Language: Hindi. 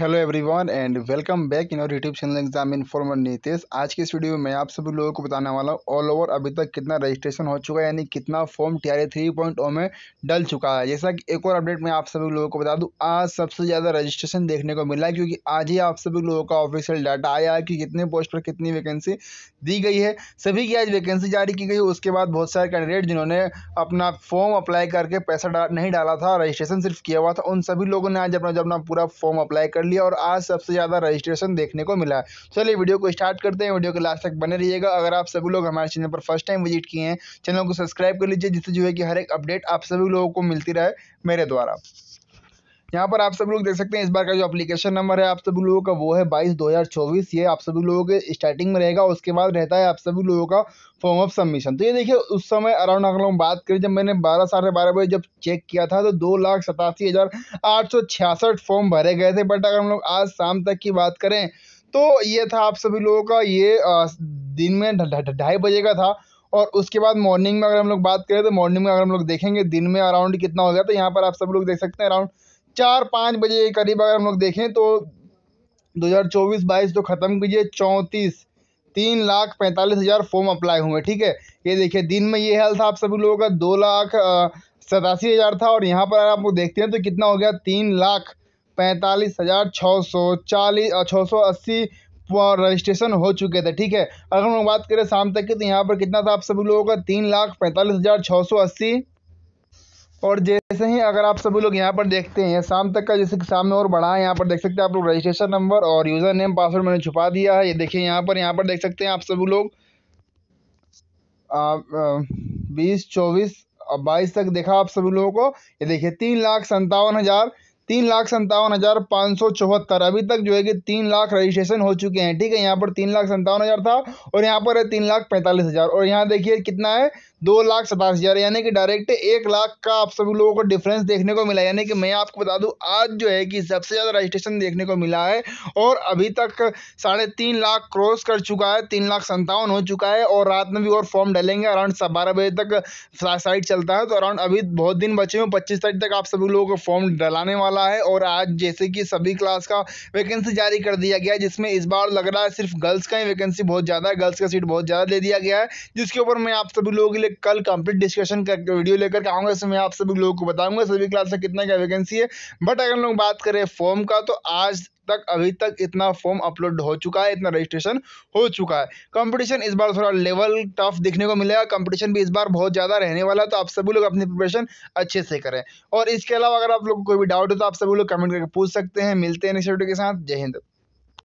hello everyone and welcome back in our YouTube channel exam informer Nitish आज की इस वीडियो में मैं आप सभी लोगों को बताने वाला हूँ ऑल ओवर अभी तक कितना रजिस्ट्रेशन हो चुका है यानी कितना form T R three point O में डल चुका है जैसा कि एक और अपडेट मैं आप सभी लोगों को बता दूँ आज सबसे ज़्यादा रजिस्ट्रेशन देखने को मिला क्योंकि आज ही आप सभी लोगों का ऑफिशियल डाटा आया है कि कितने पोस्ट पर कितनी वैकेंसी दी गई है सभी की आज वैकेंसी जारी की गई है उसके बाद बहुत सारे कैंडिडेट जिन्होंने अपना फॉर्म अप्लाई करके पैसा डा, नहीं डाला था रजिस्ट्रेशन सिर्फ किया हुआ था उन सभी लोगों ने आज अपना जब अपना पूरा फॉर्म अप्लाई कर लिया और आज सबसे ज़्यादा रजिस्ट्रेशन देखने को मिला है चलिए वीडियो को स्टार्ट करते हैं वीडियो के लास्ट तक बने रहिएगा अगर आप सभी लोग हमारे चैनल पर फर्स्ट टाइम विजिट किए हैं चैनल को सब्सक्राइब कर लीजिए जिससे जो है कि हर एक अपडेट आप सभी लोगों को मिलती रहे मेरे द्वारा यहाँ पर आप सब लोग देख सकते हैं इस बार का जो एप्लीकेशन नंबर है आप सभी लोगों का वो है बाईस दो हज़ार चौबीस ये आप सभी लोगों के स्टार्टिंग में रहेगा उसके बाद रहता है आप सभी लोगों का फॉर्म ऑफ सबमिशन तो ये देखिए उस समय अराउंड अगर हम बात करें जब मैंने बारह साढ़े बारह बजे जब चेक किया था तो दो लाख सतासी हज़ार आठ सौ छियासठ फॉर्म भरे गए थे बट अगर हम लोग आज शाम तक की बात करें तो ये था आप सभी लोगों का ये दिन में ढाई बजे का था और उसके बाद मॉर्निंग में अगर हम लोग बात करें तो मॉर्निंग में अगर हम लोग देखेंगे दिन में अराउंड कितना हो गया तो यहाँ पर आप सब लोग देख सकते हैं अराउंड चार पाँच बजे के करीब अगर हम लोग देखें तो 2024-22 तो ख़त्म कीजिए चौंतीस तीन लाख पैंतालीस हज़ार फॉर्म अप्लाई हुए ठीक है ये देखिए दिन में ये हाल था आप सभी लोगों का दो लाख सतासी हज़ार था और यहाँ पर अगर आप लोग देखते हैं तो कितना हो गया तीन लाख पैंतालीस हज़ार छः सौ चालीस छः सौ अस्सी रजिस्ट्रेशन हो चुके थे ठीक है अगर हम लोग बात करें शाम तक की तो यहाँ पर कितना था आप सभी लोगों का तीन लाख पैंतालीस हज़ार छः सौ अस्सी और जैसे ही अगर आप सभी लोग यहाँ पर देखते हैं शाम तक का जैसे कि सामने और बढ़ा है यहाँ पर देख सकते हैं आप लोग रजिस्ट्रेशन नंबर और यूज़र नेम पासवर्ड मैंने छुपा दिया है ये देखिए यहाँ पर यहाँ पर देख सकते हैं आप सभी लोग बीस चौबीस बाईस तक देखा आप सभी लोगों को ये देखिए तीन लाख संतावन हज़ार तीन लाख संतावन हज़ार पाँच सौ चौहत्तर अभी तक जो है कि तीन लाख रजिस्ट्रेशन हो चुके हैं ठीक है यहाँ पर तीन लाख संतावन हज़ार था और यहाँ पर है तीन लाख पैंतालीस हज़ार और यहाँ देखिए कितना है दो लाख सतासी हज़ार यानी कि डायरेक्ट एक लाख का आप सभी लोगों को डिफरेंस देखने को मिला यानी कि मैं आपको बता दूँ आज जो है कि सबसे ज़्यादा रजिस्ट्रेशन देखने को मिला है और अभी तक साढ़े तीन लाख क्रॉस कर चुका है तीन लाख संतावन हो चुका है और रात में भी और फॉर्म डालेंगे अराउंड बारह बजे तक साइट चलता है तो अराउंड अभी बहुत दिन बचे हुए पच्चीस तारीख तक आप सभी लोगों को फॉर्म डलाने वाला वाला है और आज जैसे कि सभी क्लास का वैकेंसी जारी कर दिया गया है जिसमें इस बार लग रहा है सिर्फ गर्ल्स का ही वैकेंसी बहुत ज़्यादा है गर्ल्स का सीट बहुत ज़्यादा दे दिया गया है जिसके ऊपर मैं आप सभी लोगों के लिए कल कंप्लीट डिस्कशन कर वीडियो लेकर के आऊँगा इसमें आप सभी लोगों को बताऊँगा सभी क्लास का कितना क्या वैकेंसी है बट अगर लोग बात करें फॉर्म का तो आज तक अभी तक इतना फॉर्म अपलोड हो चुका है इतना रजिस्ट्रेशन हो चुका है कंपटीशन इस बार थोड़ा लेवल टफ देखने को मिलेगा कंपटीशन भी इस बार बहुत ज़्यादा रहने वाला है तो आप सभी लोग अपनी प्रिपरेशन अच्छे से करें और इसके अलावा अगर आप लोग को कोई भी डाउट हो तो आप सभी लोग कमेंट करके पूछ सकते हैं मिलते हैं नेक्स्ट वीडियो के साथ जय हिंद